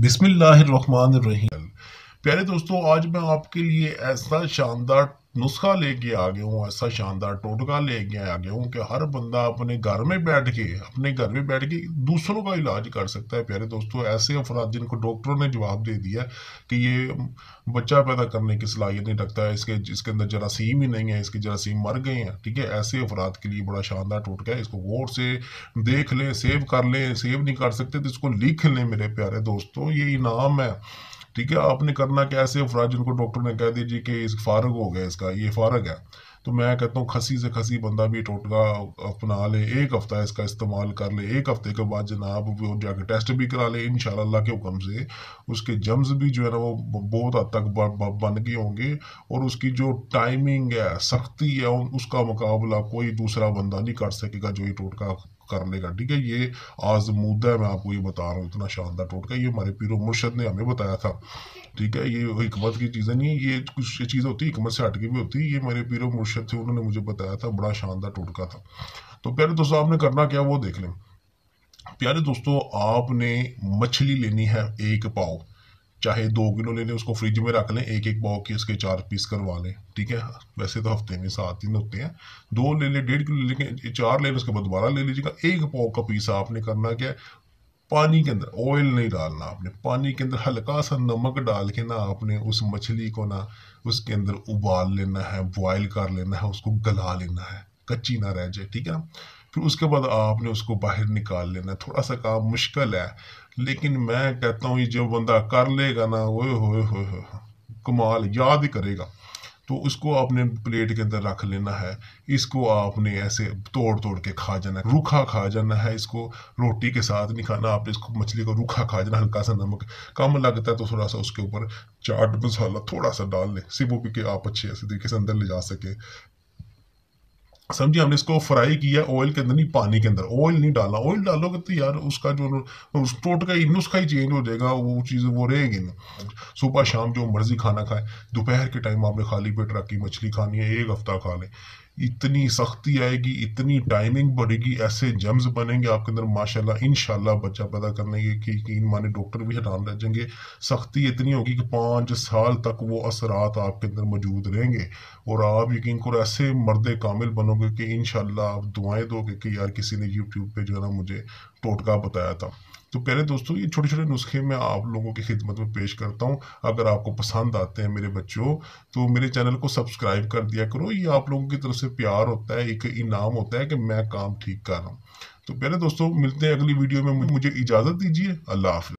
बिसमीम प्यारे दोस्तों आज मैं आपके लिए ऐसा शानदार नुस्खा लेके आ गया हूँ ऐसा शानदार टोटका लेके आ गया हूँ कि हर बंदा अपने घर में बैठ के अपने घर में बैठ के दूसरों का इलाज कर सकता है प्यारे दोस्तों ऐसे अफराद जिनको डॉक्टरों ने जवाब दे दिया कि ये बच्चा पैदा करने की सलाहियत नहीं रखता है इसके इसके अंदर जरासीम ही नहीं है इसके जरासीम मर गए हैं ठीक है ऐसे अफराद के लिए बड़ा शानदार टोटका है इसको गौर से देख लें सेव कर लें सेव नहीं कर सकते तो इसको लिख लें मेरे प्यारे दोस्तों ये इनाम है ठीक है आपने करना क्या है सिर्फ को डॉक्टर ने कह दीजिए कि इस फारग हो गया इसका ये फारग है तो मैं कहता हूँ खसी से खसी बंदा भी टोटका अपना ले एक हफ़्ता इसका इस्तेमाल कर ले एक हफ़्ते के बाद जनाब वो जाके टेस्ट भी करा ले इन के हुक्म से उसके जम्स भी जो है ना वो बहुत हद तक बन गए होंगे और उसकी जो टाइमिंग है सख्ती है उसका मुकाबला कोई दूसरा बंदा नहीं कर सकेगा जो ये टोटका कर लेगा ठीक है ये आजमूदा है मैं आपको ये बता रहा हूँ इतना शानदार टोटका ये हमारे पीरो मुर्शद ने हमें बताया था ठीक है ये हमत की चीज़ें नहीं ये कुछ ये चीज़ होती है हमत से हट के भी होती है ये मेरे पीरो मुर्शद थे उन्होंने मुझे बताया था बड़ा शानदार टोटका था तो प्यारे दोस्तों आपने करना क्या वो देख लें प्यारे दोस्तों आपने मछली लेनी है एक पाव चाहे दो किलो ले लें उसको फ्रिज में रख लें एक एक पाव के इसके चार पीस करवा लें ठीक है वैसे तो हफ्ते में सात दिन होते हैं दो ले लें डेढ़ किलो ले लेंगे चार ले लें उसके बाद दोबारा ले लीजिएगा एक पाव का पीस आपने करना क्या पानी के अंदर ऑयल नहीं डालना आपने पानी के अंदर हल्का सा नमक डाल के ना आपने उस मछली को ना उसके अंदर उबाल लेना है बॉयल कर लेना है उसको गला लेना है कच्ची ना रह जाए ठीक है ना फिर उसके बाद आपने उसको बाहर निकाल लेना है थोड़ा सा काम मुश्किल है लेकिन मैं कहता हूँ जो बंदा कर लेगा ना ओए हो कमाल याद ही करेगा तो उसको आपने प्लेट के अंदर रख लेना है इसको आपने ऐसे तोड़ तोड़ के खा जाना है रूखा खा जाना है इसको रोटी के साथ नहीं खाना आपने इसको मछली को रूखा खा जाना हल्का सा नमक कम लगता है तो थोड़ा सा उसके ऊपर चाट मसाला थोड़ा सा डाल लें सिर्फ वो भी आप अच्छे ऐसे तरीके से अंदर ले जा सके समझिए हमने इसको फ्राई किया ऑयल के अंदर नहीं पानी के अंदर ऑयल नहीं डाला ऑयल डालोगे तो यार उसका जो टोटका ही नुस्खा ही चेंज हो जाएगा वो चीज़ वो रहेगी ना सुबह शाम जो मर्जी खाना खाए दोपहर के टाइम आपने खाली पेट रखी मछली खानी है एक हफ्ता खा लें इतनी सख्ती आएगी इतनी टाइमिंग बढ़ेगी ऐसे जम्स बनेंगे आपके अंदर माशाल्लाह इनशाला बच्चा पैदा करने के कि, यकीन माने डॉक्टर भी हैरान रह जाएंगे सख्ती इतनी होगी कि पाँच साल तक वो असरात आपके अंदर मौजूद रहेंगे और आप यकीन करो ऐसे मर्द कामिल बनोगे कि इन आप दुआएं दोगे कि यार किसी ने यूट्यूब पर जो है ना मुझे टोटका बताया था तो प्यारे दोस्तों ये छोटे छोटे नुस्खे मैं आप लोगों की खिदमत में पेश करता हूँ अगर आपको पसंद आते हैं मेरे बच्चों तो मेरे चैनल को सब्सक्राइब कर दिया करो ये आप लोगों की तरफ से प्यार होता है एक इनाम होता है कि मैं काम ठीक कर रहा हूँ तो प्यारे दोस्तों मिलते हैं अगली वीडियो में मुझे इजाज़त दीजिए अल्लाह हाफि